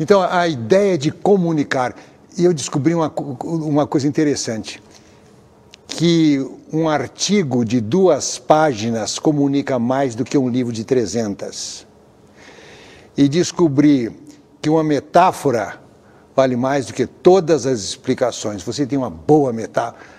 Então, a ideia de comunicar. E eu descobri uma, uma coisa interessante: que um artigo de duas páginas comunica mais do que um livro de 300. E descobri que uma metáfora vale mais do que todas as explicações. Você tem uma boa metáfora